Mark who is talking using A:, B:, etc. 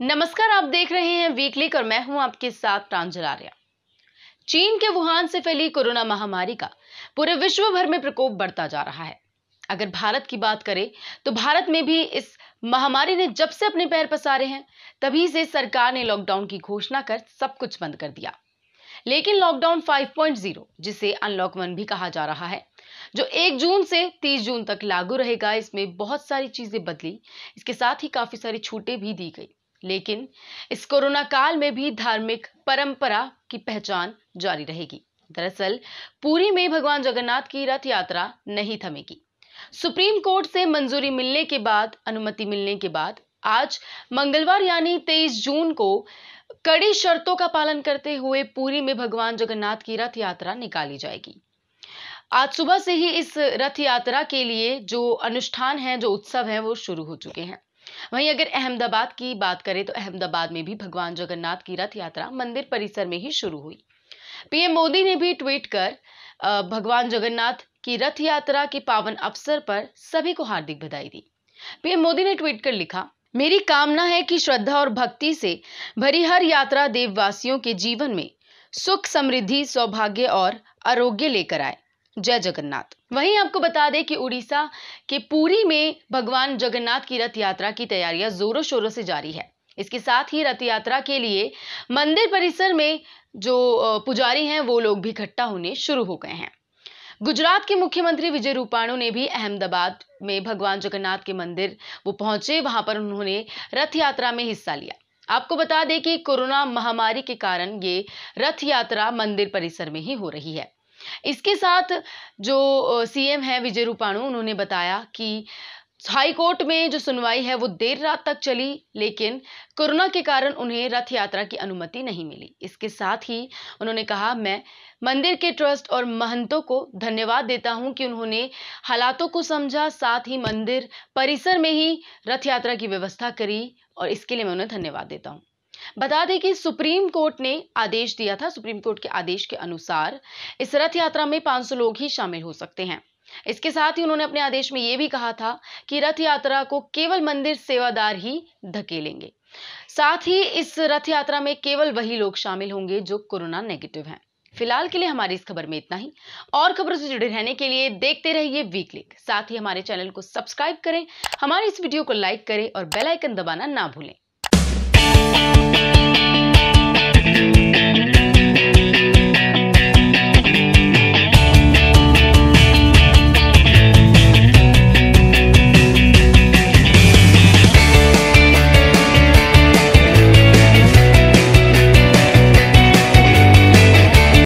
A: नमस्कार आप देख रहे हैं वीकली और मैं हूं आपके साथ प्रांजल आर्या चीन के वुहान से फैली कोरोना महामारी का पूरे विश्व भर में प्रकोप बढ़ता जा रहा है अगर भारत की बात करें तो भारत में भी इस महामारी ने जब से अपने पैर पसारे हैं तभी से सरकार ने लॉकडाउन की घोषणा कर सब कुछ बंद कर दिया लेकिन लॉकडाउन 5.0 जिसे अनलॉक वन भी कहा जा रहा है जो 1 जून से 30 जून तक लागू रहेगा इसमें बहुत सारी चीजें बदली इसके साथ ही काफी सारी छूटें भी दी गई लेकिन इस कोरोना काल में भी धार्मिक परंपरा की पहचान जारी रहेगी दरअसल पूरी में भगवान जगन्नाथ की रथ यात्रा नहीं थमेगी सुप्रीम कोर्ट से मंजूरी मिलने के बाद अनुमति मिलने के बाद आज मंगलवार यानी 23 जून को कड़ी शर्तों का पालन करते हुए पूरी में भगवान जगन्नाथ की रथ यात्रा निकाली जाएगी आज सुबह से ही इस रथ यात्रा के लिए जो अनुष्ठान है जो उत्सव है वो शुरू हो चुके हैं वहीं अगर अहमदाबाद की बात करें तो अहमदाबाद में भी भगवान जगन्नाथ की रथ यात्रा मंदिर परिसर में ही शुरू हुई पीएम मोदी ने भी ट्वीट कर भगवान जगन्नाथ की रथ यात्रा के पावन अवसर पर सभी को हार्दिक बधाई दी पीएम मोदी ने ट्वीट कर लिखा मेरी कामना है कि श्रद्धा और भक्ति से भरी हर यात्रा देववासियों के जीवन में सुख समृद्धि सौभाग्य और आरोग्य लेकर आए जय जगन्नाथ वहीं आपको बता दें कि उड़ीसा के पुरी में भगवान जगन्नाथ की रथ यात्रा की तैयारियां जोरों शोरों से जारी है इसके साथ ही रथ यात्रा के लिए मंदिर परिसर में जो पुजारी हैं वो लोग भी इकट्ठा होने शुरू हो गए हैं गुजरात के मुख्यमंत्री विजय रूपाणी ने भी अहमदाबाद में भगवान जगन्नाथ के मंदिर वो पहुंचे वहां पर उन्होंने रथ यात्रा में हिस्सा लिया आपको बता दें कि कोरोना महामारी के कारण ये रथ यात्रा मंदिर परिसर में ही हो रही है इसके साथ जो सीएम हैं विजय रूपाणु उन्होंने बताया कि हाई कोर्ट में जो सुनवाई है वो देर रात तक चली लेकिन कोरोना के कारण उन्हें रथ यात्रा की अनुमति नहीं मिली इसके साथ ही उन्होंने कहा मैं मंदिर के ट्रस्ट और महंतों को धन्यवाद देता हूं कि उन्होंने हालातों को समझा साथ ही मंदिर परिसर में ही रथ यात्रा की व्यवस्था करी और इसके लिए मैं उन्हें धन्यवाद देता हूँ बता दें कि सुप्रीम कोर्ट ने आदेश दिया था सुप्रीम कोर्ट के आदेश के अनुसार इस रथ यात्रा में 500 लोग ही शामिल हो सकते हैं इसके साथ ही उन्होंने अपने आदेश में यह भी कहा था कि रथ यात्रा को केवल मंदिर सेवादार ही धकेलेंगे साथ ही इस रथ यात्रा में केवल वही लोग शामिल होंगे जो कोरोना नेगेटिव हैं फिलहाल के लिए हमारी इस खबर में इतना ही और खबरों से जुड़े रहने के लिए देखते रहिए वीकलिक साथ ही हमारे चैनल को सब्सक्राइब करें हमारे इस वीडियो को लाइक करें और बेल आइकन दबाना ना भूलें